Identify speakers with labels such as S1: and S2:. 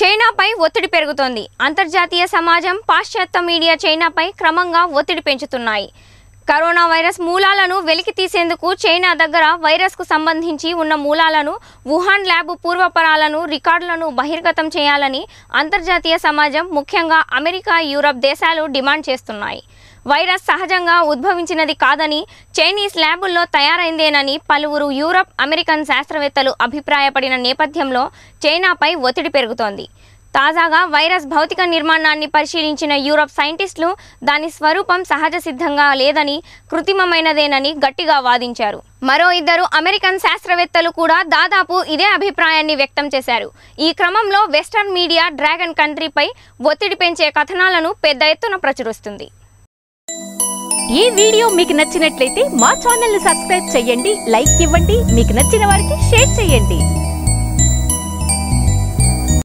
S1: చైనాపై ఒత్తిడి పెరుగుతోంది అంతర్జాతీయ సమాజం పాశ్చాత్య మీడియా చైనాపై క్రమంగా ఒత్తిడి పెంచుతున్నాయి కరోనా వైరస్ మూలాలను వెలికి తీసేందుకు చైనా దగ్గర వైరస్కు సంబంధించి ఉన్న మూలాలను వుహాన్ ల్యాబ్ పూర్వపరాలను రికార్డులను బహిర్గతం చేయాలని అంతర్జాతీయ సమాజం ముఖ్యంగా అమెరికా యూరప్ దేశాలు డిమాండ్ చేస్తున్నాయి వైరస్ సహజంగా ఉద్భవించినది కాదని చైనీస్ ల్యాబుల్లో తయారైందేనని పలువురు యూరప్ అమెరికన్ శాస్త్రవేత్తలు అభిప్రాయపడిన నేపథ్యంలో చైనాపై ఒత్తిడి పెరుగుతోంది తాజాగా వైరస్ భౌతిక నిర్మాణాన్ని పరిశీలించిన యూరప్ సైంటిస్టులు దాని స్వరూపం సహజ సిద్ధంగా లేదని కృత్రిమమైనదేనని గట్టిగా వాదించారు మరో ఇద్దరు అమెరికన్ శాస్త్రవేత్తలు కూడా దాదాపు ఇదే అభిప్రాయాన్ని వ్యక్తం చేశారు ఈ క్రమంలో వెస్టర్న్ మీడియా డ్రాగన్ కంట్రీపై ఒత్తిడి పెంచే కథనాలను పెద్ద ఎత్తున ప్రచురిస్తుంది
S2: ఈ వీడియో మీకు నచ్చినట్లయితే మా ఛానల్ ని సబ్స్క్రైబ్ చేయండి లైక్ ఇవ్వండి మీకు నచ్చిన వారికి షేర్ చేయండి